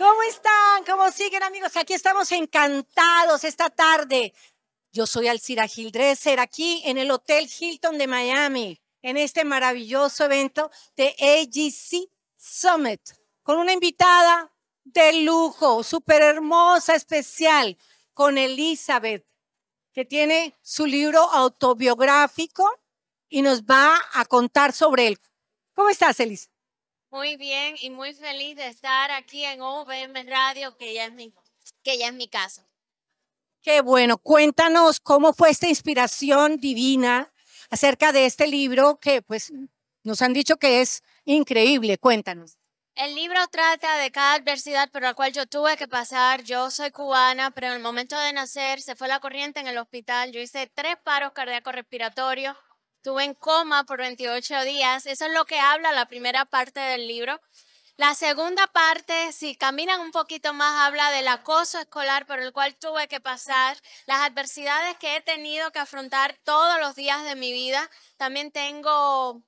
¿Cómo están? ¿Cómo siguen amigos? Aquí estamos encantados esta tarde. Yo soy Alcira Gildreser, aquí en el Hotel Hilton de Miami, en este maravilloso evento de AGC Summit, con una invitada de lujo, súper hermosa, especial, con Elizabeth, que tiene su libro autobiográfico y nos va a contar sobre él. ¿Cómo estás, Elizabeth? Muy bien y muy feliz de estar aquí en OVM Radio, que ya es mi, que ya es mi casa. Qué bueno, cuéntanos cómo fue esta inspiración divina acerca de este libro que pues nos han dicho que es increíble, cuéntanos. El libro trata de cada adversidad por la cual yo tuve que pasar. Yo soy cubana, pero en el momento de nacer se fue la corriente en el hospital. Yo hice tres paros cardíaco-respiratorios Estuve en coma por 28 días. Eso es lo que habla la primera parte del libro. La segunda parte, si caminan un poquito más, habla del acoso escolar por el cual tuve que pasar, las adversidades que he tenido que afrontar todos los días de mi vida. También tengo,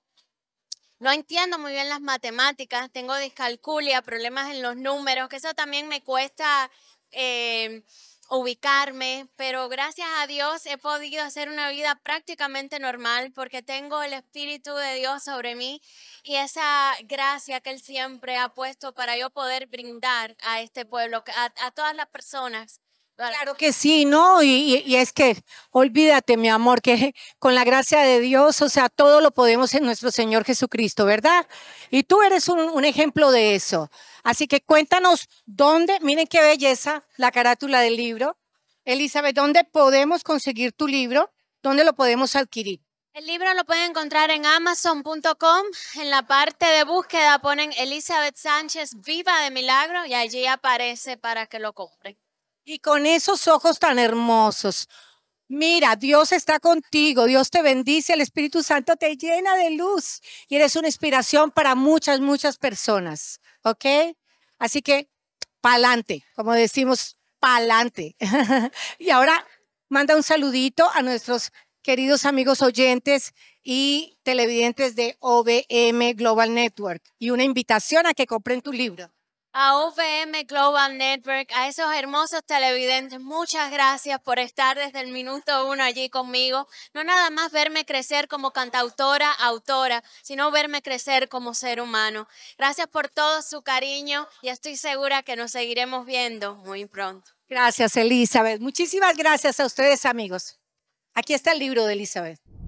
no entiendo muy bien las matemáticas, tengo discalculia, problemas en los números, que eso también me cuesta... Eh, ubicarme, pero gracias a Dios he podido hacer una vida prácticamente normal porque tengo el Espíritu de Dios sobre mí y esa gracia que Él siempre ha puesto para yo poder brindar a este pueblo, a, a todas las personas Claro que sí, ¿no? Y, es que olvídate, mi amor, que con la gracia de Dios, o sea, todo lo podemos en nuestro Señor Jesucristo, ¿verdad? Y tú eres un, un ejemplo de eso. Así que cuéntanos dónde, miren qué belleza la carátula del libro. Elizabeth, ¿dónde podemos conseguir tu libro? ¿Dónde lo podemos adquirir? El libro lo pueden encontrar en amazon.com. En la parte de búsqueda ponen Elizabeth Sánchez Viva de Milagro y allí aparece para que lo compren. Y con esos ojos tan hermosos. Mira, Dios está contigo, Dios te bendice, el Espíritu Santo te llena de luz y eres una inspiración para muchas, muchas personas, ¿ok? Así que, pa'lante, como decimos, pa'lante. y ahora manda un saludito a nuestros queridos amigos oyentes y televidentes de OBM Global Network y una invitación a que compren tu libro a UVM Global Network, a esos hermosos televidentes, muchas gracias por estar desde el minuto uno allí conmigo. No nada más verme crecer como cantautora, autora, sino verme crecer como ser humano. Gracias por todo su cariño y estoy segura que nos seguiremos viendo muy pronto. Gracias, Elizabeth. Muchísimas gracias a ustedes, amigos. Aquí está el libro de Elizabeth.